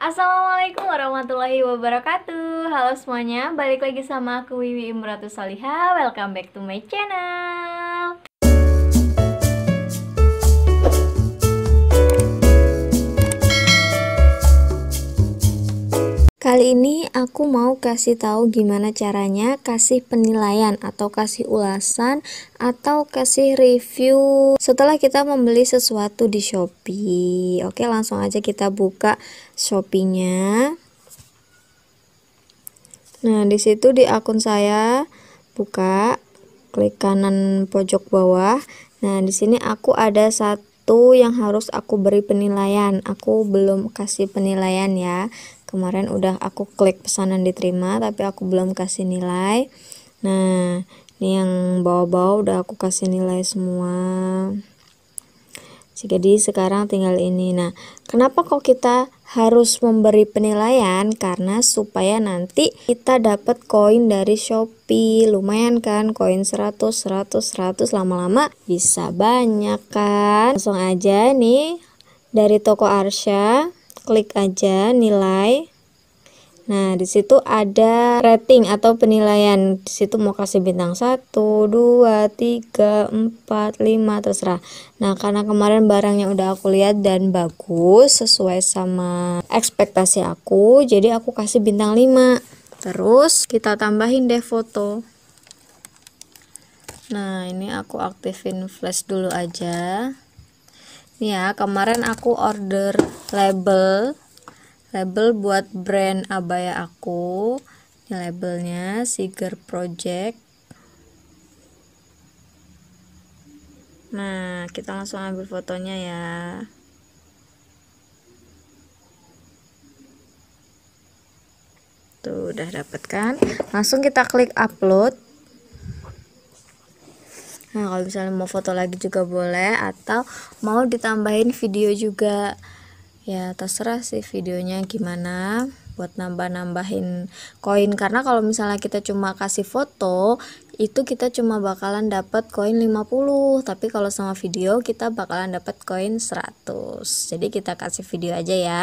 Assalamualaikum warahmatullahi wabarakatuh Halo semuanya, balik lagi sama aku Wiwi Imratu Saliha Welcome back to my channel Kali ini aku mau kasih tahu gimana caranya kasih penilaian atau kasih ulasan atau kasih review setelah kita membeli sesuatu di Shopee. Oke, langsung aja kita buka Shopee-nya. Nah, di situ di akun saya buka klik kanan pojok bawah. Nah, di sini aku ada satu yang harus aku beri penilaian. Aku belum kasih penilaian ya kemarin udah aku klik pesanan diterima tapi aku belum kasih nilai nah ini yang bawa-bawa udah aku kasih nilai semua jadi sekarang tinggal ini nah kenapa kok kita harus memberi penilaian karena supaya nanti kita dapat koin dari Shopee lumayan kan koin 100 100 100 lama-lama bisa banyak kan langsung aja nih dari toko Arsha klik aja nilai Nah, di situ ada rating atau penilaian. Di situ mau kasih bintang 1, 2, 3, 4, 5 terserah. Nah, karena kemarin barangnya udah aku lihat dan bagus sesuai sama ekspektasi aku, jadi aku kasih bintang 5. Terus kita tambahin deh foto. Nah, ini aku aktifin flash dulu aja. ya, kemarin aku order label label buat brand abaya aku ini labelnya Siger Project nah kita langsung ambil fotonya ya tuh udah dapet kan langsung kita klik upload nah kalau misalnya mau foto lagi juga boleh atau mau ditambahin video juga ya terserah sih videonya gimana buat nambah-nambahin koin karena kalau misalnya kita cuma kasih foto itu kita cuma bakalan dapat koin 50 tapi kalau sama video kita bakalan dapat koin 100 jadi kita kasih video aja ya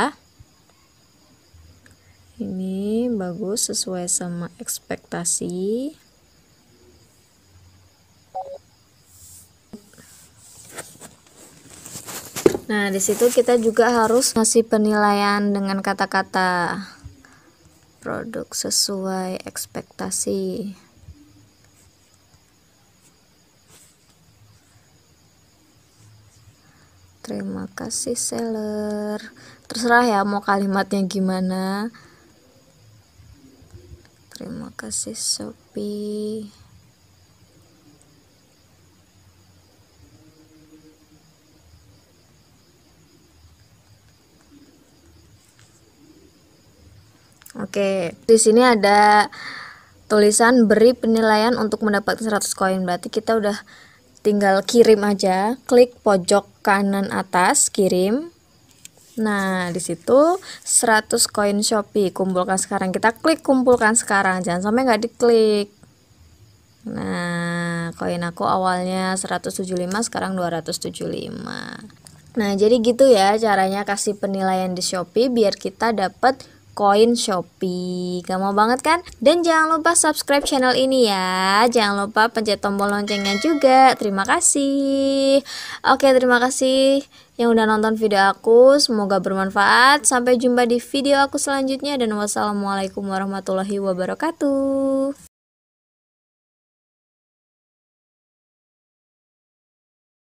ini bagus sesuai sama ekspektasi Nah, di situ kita juga harus ngasih penilaian dengan kata-kata produk sesuai ekspektasi. Terima kasih seller. Terserah ya mau kalimatnya gimana. Terima kasih Shopee. Oke, di sini ada tulisan beri penilaian untuk mendapatkan 100 koin. Berarti kita udah tinggal kirim aja, klik pojok kanan atas, kirim. Nah, di situ 100 koin Shopee kumpulkan sekarang. Kita klik kumpulkan sekarang, jangan sampai nggak diklik. Nah, koin aku awalnya 175, sekarang 275. Nah, jadi gitu ya caranya kasih penilaian di Shopee biar kita dapat koin Shopee. Gak mau banget kan? Dan jangan lupa subscribe channel ini ya. Jangan lupa pencet tombol loncengnya juga. Terima kasih. Oke, terima kasih yang udah nonton video aku. Semoga bermanfaat. Sampai jumpa di video aku selanjutnya dan wassalamualaikum warahmatullahi wabarakatuh.